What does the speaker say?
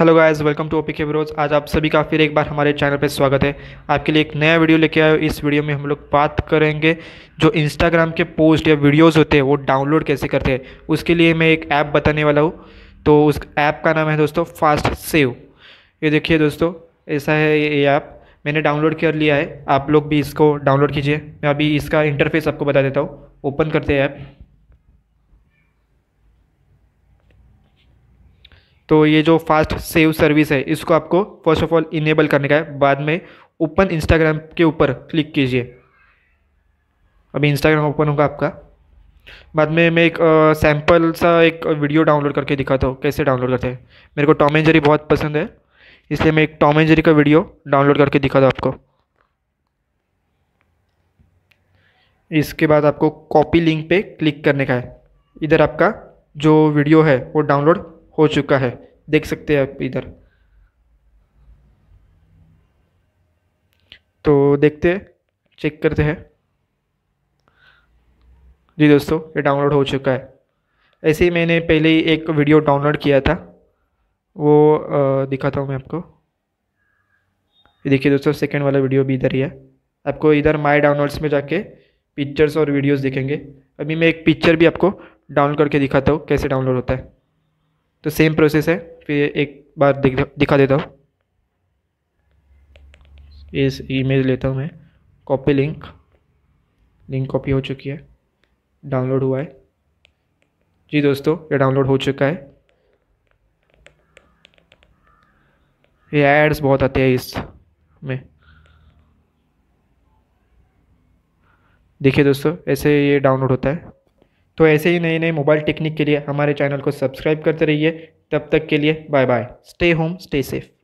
hello guys welcome to OP के bros आज आप सभी का फिर एक बार हमारे चैनल पर स्वागत है आपके लिए एक नया वीडियो लेके आए इस वीडियो में हम लोग बात करेंगे जो इंस्टाग्राम के पोस्ट या वीडियोस होते हैं वो डाउनलोड कैसे करते हैं उसके लिए मैं एक ऐप बताने वाला हूँ तो उस ऐप का नाम है दोस्तों फास्ट सेव ये देखिए दोस्तों ऐसा है ये ऐप मैंने डाउनलोड कर लिया है आप लोग भी इसको डाउनलोड कीजिए मैं अभी इसका इंटरफेस आपको बता देता हूँ ओपन करते हैं ऐप तो ये जो फास्ट सेव सर्विस है इसको आपको फर्स्ट ऑफ ऑल इनेबल करने का है बाद में ओपन इंस्टाग्राम के ऊपर क्लिक कीजिए अभी इंस्टाग्राम ओपन होगा आपका बाद में मैं एक सैम्पल सा एक वीडियो डाउनलोड करके दिखाता हूँ कैसे डाउनलोड करते हैं मेरे को टॉम एंड जेरी बहुत पसंद है इसलिए मैं एक टॉम एंड जेरी का वीडियो डाउनलोड करके दिखाता हूँ आपको इसके बाद आपको कॉपी लिंक पे क्लिक करने का है इधर आपका जो वीडियो है वो डाउनलोड हो चुका है देख सकते हैं आप इधर तो देखते हैं चेक करते हैं जी दोस्तों ये डाउनलोड हो चुका है ऐसे ही मैंने पहले ही एक वीडियो डाउनलोड किया था वो दिखाता हूँ मैं आपको ये देखिए दोस्तों सेकेंड वाला वीडियो भी इधर ही है आपको इधर माई डाउनलोड्स में जाके पिक्चर्स और वीडियोस दिखेंगे अभी मैं एक पिक्चर भी आपको डाउनलोड करके दिखाता हूँ कैसे डाउनलोड होता है तो सेम प्रोसेस है फिर एक बार दिखा देता हूँ इस इमेज लेता हूँ मैं कॉपी लिंक लिंक कॉपी हो चुकी है डाउनलोड हुआ है जी दोस्तों ये डाउनलोड हो चुका है ये एड्स बहुत आते हैं इस में देखिए दोस्तों ऐसे ये डाउनलोड होता है तो ऐसे ही नए नए मोबाइल टेक्निक के लिए हमारे चैनल को सब्सक्राइब करते रहिए तब तक के लिए bye bye stay home stay safe